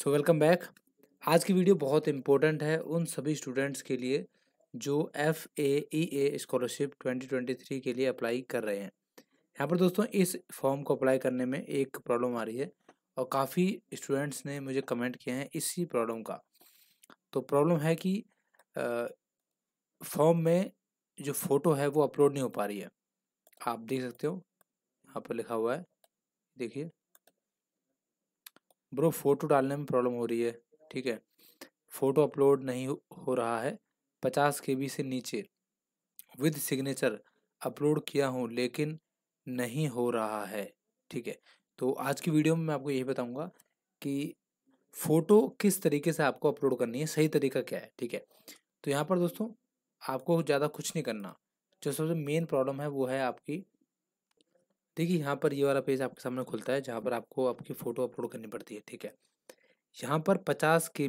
so welcome back आज की video बहुत इम्पोर्टेंट है उन सभी स्टूडेंट्स के लिए जो F A E A scholarship three के लिए अप्लाई कर रहे हैं यहाँ पर दोस्तों इस फॉर्म को अप्लाई करने में एक प्रॉब्लम आ रही है और काफ़ी स्टूडेंट्स ने मुझे कमेंट किए हैं इसी प्रॉब्लम का तो प्रॉब्लम है कि फॉर्म में जो फ़ोटो है वो अपलोड नहीं हो पा रही है आप देख सकते हो यहाँ पर लिखा हुआ है देखिए ब्रो फोटो डालने में प्रॉब्लम हो रही है ठीक है फोटो अपलोड नहीं हो रहा है पचास के बी से नीचे विद सिग्नेचर अपलोड किया हूँ लेकिन नहीं हो रहा है ठीक है तो आज की वीडियो में मैं आपको यही बताऊंगा कि फ़ोटो किस तरीके से आपको अपलोड करनी है सही तरीका क्या है ठीक है तो यहाँ पर दोस्तों आपको ज़्यादा कुछ नहीं करना जो सबसे मेन प्रॉब्लम है वो है आपकी देखिए यहाँ पर ये वाला पेज आपके सामने खुलता है जहाँ पर आपको आपकी फ़ोटो अपलोड करनी पड़ती है ठीक है यहाँ पर पचास के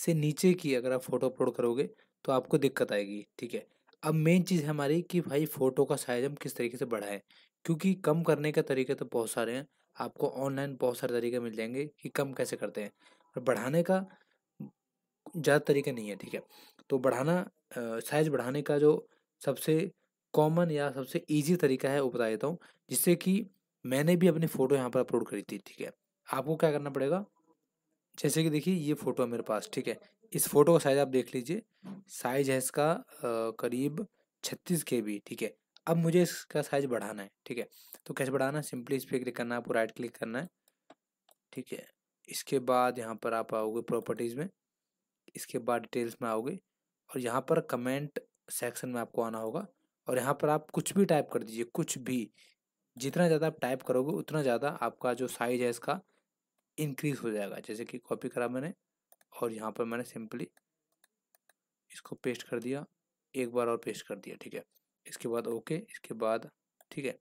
से नीचे की अगर आप फ़ोटो अपलोड करोगे तो आपको दिक्कत आएगी ठीक है अब मेन चीज़ हमारी कि भाई फ़ोटो का साइज़ हम किस तरीके से बढ़ाएं क्योंकि कम करने के तरीके तो बहुत सारे हैं आपको ऑनलाइन बहुत सारे तरीके मिल जाएंगे कि कम कैसे करते हैं और बढ़ाने का ज़्यादा तरीका नहीं है ठीक है तो बढ़ाना साइज़ बढ़ाने का जो सबसे कॉमन या सबसे ईजी तरीका है वो बता देता हूँ जिससे कि मैंने भी अपनी फ़ोटो यहाँ पर अपलोड करी थी ठीक है आपको क्या करना पड़ेगा जैसे कि देखिए ये फ़ोटो है मेरे पास ठीक है इस फोटो का साइज़ आप देख लीजिए साइज़ है इसका करीब छत्तीस के बी ठीक है अब मुझे इसका साइज़ बढ़ाना है ठीक है तो कैसे बढ़ाना है सिंपली इस पर क्लिक करना है आपको राइट क्लिक करना है ठीक है इसके बाद यहाँ पर आप आओगे प्रॉपर्टीज़ में इसके बाद डिटेल्स में आओगे और यहाँ पर कमेंट सेक्शन में आपको आना होगा और यहाँ पर आप कुछ भी टाइप कर दीजिए कुछ भी जितना ज़्यादा आप टाइप करोगे उतना ज़्यादा आपका जो साइज है इसका इंक्रीज़ हो जाएगा जैसे कि कॉपी करा मैंने और यहाँ पर मैंने सिंपली इसको पेस्ट कर दिया एक बार और पेस्ट कर दिया ठीक है इसके बाद ओके इसके बाद ठीक है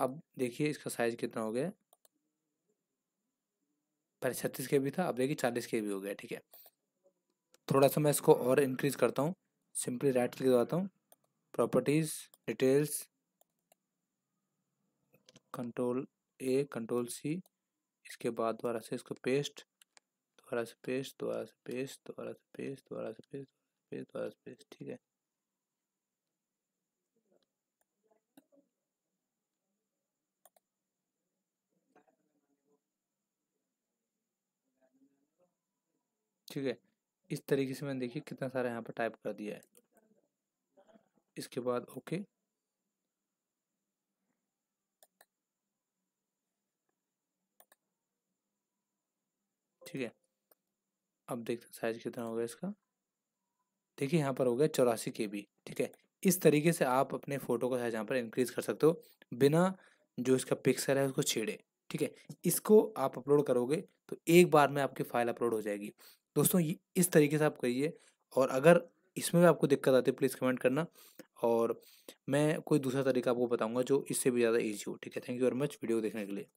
अब देखिए इसका साइज़ कितना हो गया पहले छत्तीस के भी था अब देखिए चालीस के भी हो गया ठीक है थोड़ा सा मैं इसको और इंक्रीज़ करता हूँ सिंपली राइट क्लिक दबाता हूँ properties details control A control C इसके बाद दोबारा से इसको पेस्ट दोबारा से पेस्ट दोबारा से पेस्ट दोबारा से पेस्ट दोबारा से पेस्ट पेस्ट दोबारा से पेस्ट ठीक है ठीक है इस तरीके से मैंने देखिए कितना सारा यहाँ पर टाइप कर दिया है इसके बाद ओके ठीक है अब देखते हैं साइज कितना होगा इसका देखिए यहाँ पर हो गया चौरासी के बी ठीक है इस तरीके से आप अपने फ़ोटो का साइज यहाँ पर इंक्रीज कर सकते हो बिना जो इसका पिक्सल है उसको छेड़े ठीक है इसको आप अपलोड करोगे तो एक बार में आपकी फ़ाइल अपलोड हो जाएगी दोस्तों ये इस तरीके से आप करिए और अगर इसमें भी आपको दिक्कत आती है प्लीज़ कमेंट करना और मैं कोई दूसरा तरीका आपको बताऊंगा जो इससे भी ज़्यादा ईजी हो ठीक है thank you very much video देखने के लिए